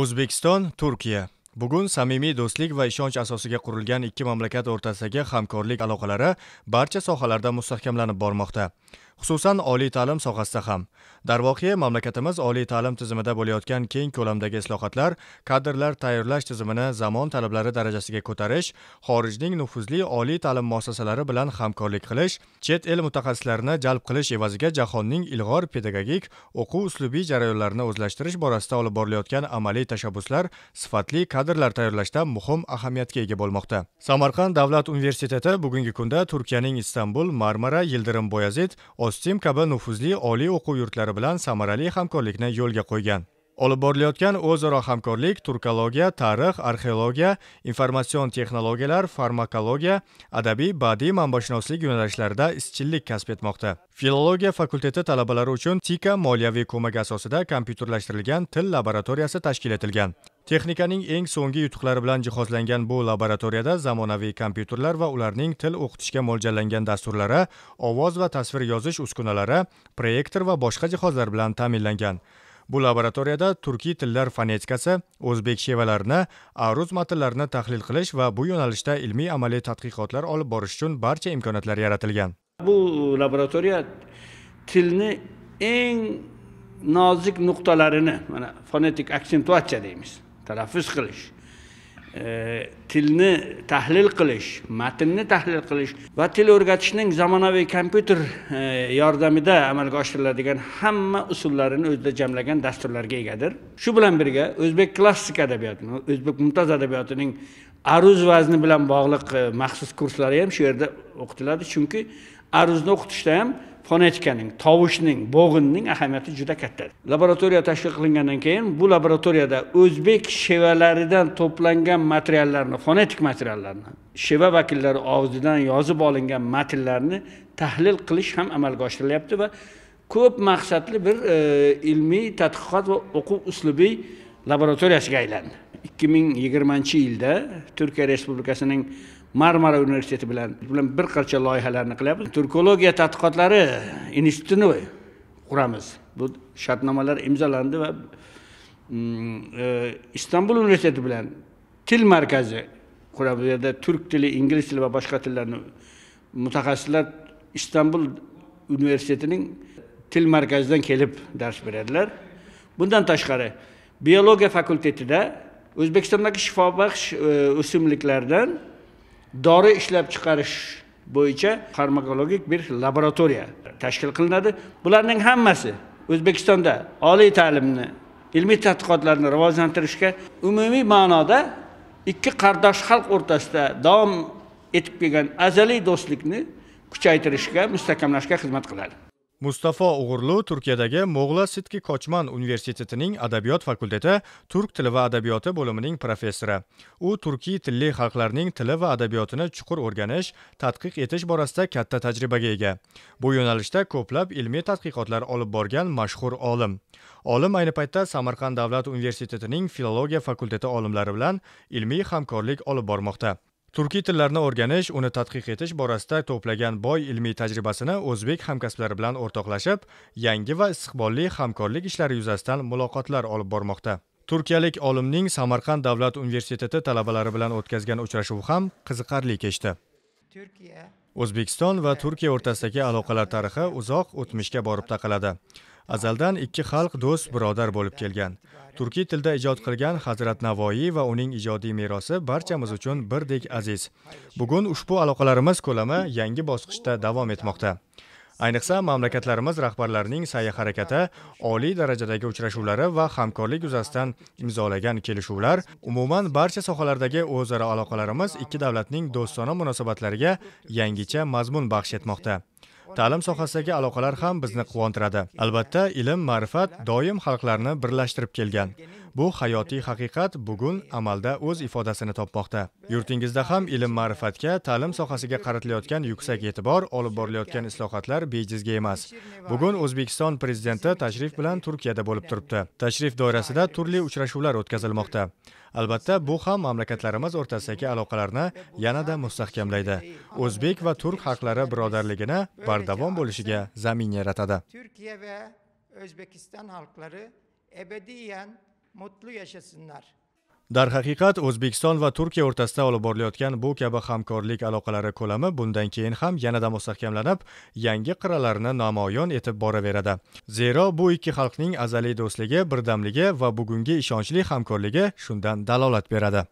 o'zbekiston turkiya bugun samimiy do'stlik va ishonch asosiga qurilgan ikki mamlakat o'rtasidagi hamkorlik aloqalari barcha sohalarda mustahkamlanib bormoqda xususan oliy ta'lim sohasida ham darvoqe mamlakatimiz oliy ta'lim tizimida bo'layotgan keng ko'lamdagi islohotlar kadrlar tayyorlash tizimini zamon talablari darajasiga ko'tarish xorijning nufuzli oliy ta'lim muassasalari bilan hamkorlik qilish chet el mutaxassislarini jalb qilish evaziga jahonning ilg'or pedagogik o'quv uslubiy jarayonlarini o'zlashtirish borasida olib borilayotgan amaliy tashabbuslar sifatli kadrlar tayyorlashda muhim ahamiyatga ega bo'lmoqda samarqand davlat universiteti bugungi kunda turkiyaning istanbul marmara yildirim boyazid rostim kabi nufuzli oliy o'quv yurtlari bilan samarali hamkorlikni yo'lga qo'ygan olib borilayotgan o'zaro hamkorlik turkologiya tarix arxeologiya informatsion texnologiyalar farmakologiya adabiy badiiy manbashunoslik yo'nalishlarida ischillik kasb etmoqda filologiya fakulteti talabalari uchun tika moliyaviy ko'mak asosida kompyuterlashtirilgan til laboratoriyasi tashkil etilgan texnikaning eng so'nggi yutuqlari bilan jihozlangan bu laboratoriyada zamonaviy kompyuterlar va ularning til o'qitishga mo'ljallangan dasturlari ovoz va tasvir yozish uskunalari proyektor va boshqa jihozlar bilan ta'minlangan bu laboratoriyada turkiy tillar fonetikasi o'zbek shevalarini aruz matnlarini tahlil qilish va bu yo'nalishda ilmiy amaliy tadqiqotlar olib borish uchun barcha imkoniyatlar yaratilgan bu laboratoriya tilni eng nozik nuqtalarini mana fonetik aksentuatsiya deymiz talaffuz qilish e, tilni tahlil qilish matnni tahlil qilish va til o'rgatishning zamonaviy kompyuter e, yordamida amalga oshiriladigan hamma usullarini o'zida jamlagan dasturlarga egadir shu bilan birga o'zbek klassik adabiyotini o'zbek mumtoz adabiyotining aruz vazni bilan bog'liq e, maxsus kurslari ham shu yerda o'qitiladi chunki aruzni o'qitishda ham fonetikaning tovushning bo'g'inning ahamiyati juda katta laboratoriya tashkil qilingandan keyin bu laboratoriyada o'zbek shevalaridan to'plangan materiallarni fonetik materiallarni sheva vakillari og'zidan yozib olingan matnlarni tahlil qilish ham amalga oshirilyapti va ko'p maqsadli bir e, ilmiy tadqiqot va o'quv uslubiy laboratoriyasiga aylandi ikki ming yigirmanchi yilda turkiya respublikasining marmara universiteti bilan bilan bir qancha loyihalarni qilyapmiz turkologiya tadqiqotlari institutini quramiz bu shartnomalar imzolandi va mm, e, istanbul universiteti bilan til markazi quramiz bu yerda turk tili ingliz tili va boshqa tillarni mutaxassislar istanbul universitetining til markazidan kelib dars beradilar bundan tashqari biologiya fakultetida o'zbekistondagi shifobaxsh e, o'simliklardan dori ishlab chiqarish bo'yicha farmakologik bir laboratoriya tashkil qilinadi bularning hammasi o'zbekistonda oliy ta'limni ilmiy tadqiqotlarni rivojlantirishga umumiy ma'noda ikki qardosh xalq o'rtasida davom etib kelgan azaliy do'stlikni kuchaytirishga mustahkamlashga xizmat qiladi mustafo o'g'irlu turkiyadagi mo'g'la sitki kochman universitetining adabiyot fakulteti turk tili va adabiyoti bo'limining professori u turkiy tilli xalqlarning tili va adabiyotini chuqur o'rganish tadqiq etish borasida katta tajribaga ega bu yo'nalishda ko'plab ilmiy tadqiqotlar olib borgan mashhur olim olim ayni paytda samarqand davlat universitetining filologiya fakulteti olimlari bilan ilmiy hamkorlik olib bormoqda turkiy tillarni o'rganish uni tadqiq etish borasida to'plagan boy ilmiy tajribasini o'zbek hamkasblari bilan o'rtoqlashib yangi va istiqbolli hamkorlik ishlari yuzasidan muloqotlar olib bormoqda turkiyalik olimning samarqand davlat universiteti talabalari bilan o'tkazgan uchrashuvi ham qiziqarli kechdi o'zbekiston va turkiya o'rtasidagi aloqalar tarixi uzoq o'tmishga borib taqaladi azaldan ikki xalq do'st birodar bo'lib kelgan turkiy tilda ijod qilgan hazrat navoiy va uning ijodiy merosi barchamiz uchun birdek aziz bugun ushbu aloqalarimiz ko'lami yangi bosqichda davom etmoqda ayniqsa mamlakatlarimiz rahbarlarining sa'yi harakati oliy darajadagi uchrashuvlari va hamkorlik yuzasidan imzolagan kelishuvlar umuman barcha sohalardagi o'zaro aloqalarimiz ikki davlatning do'stona munosabatlariga yangicha mazmun baxsh etmoqda ta'lim sohasidagi aloqalar ham bizni quvontiradi albatta ilm ma'rifat doim xalqlarni birlashtirib kelgan Bu hayotiy haqiqat bugun amalda o'z ifodasini topmoqda. Yurtingizda ham ilm ma'rifatga, ta'lim sohasiga qaratilayotgan yuksak e'tibor olib borilayotgan islohotlar bejizga emas. Bugun O'zbekiston prezidenti tashrif bilan Turkiyada bo'lib turibdi. Tashrif doirasida turli uchrashuvlar o'tkazilmoqda. Albatta, bu ham mamlakatlarimiz o'rtasidagi aloqalarni yanada mustahkamlaydi. O'zbek va turk xalqlari birodarligini bardavom bo'lishiga zamin yaratadi. turkiya va o'zbekiston xalqlari ebediyan mutlu yashasinlar darhaqiqat o'zbekiston va turkiya o'rtasida olib borilayotgan bu kabi hamkorlik aloqalari ko'lami bundan keyin ham yanada mustahkamlanib yangi qirralarni namoyon etib boraveradi zero bu ikki xalqning azaliy do'stligi birdamligi va bugungi ishonchli hamkorligi shundan dalolat beradi